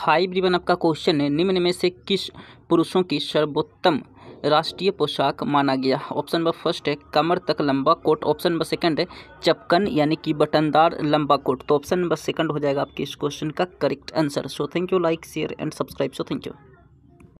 high ब्रिवन आपका question है निम्न में से किस पुरुषों की सर्वोत्तम राष्ट्रीय पोशाक माना गया ऑप्शन नंबर फर्स्ट है कमर तक लंबा कोट ऑप्शन नंबर सेकंड है चपकन यानी कि बटनदार लंबा कोट तो ऑप्शन नंबर सेकंड हो जाएगा आपके इस क्वेश्चन का correct answer so thank you like share and subscribe so thank you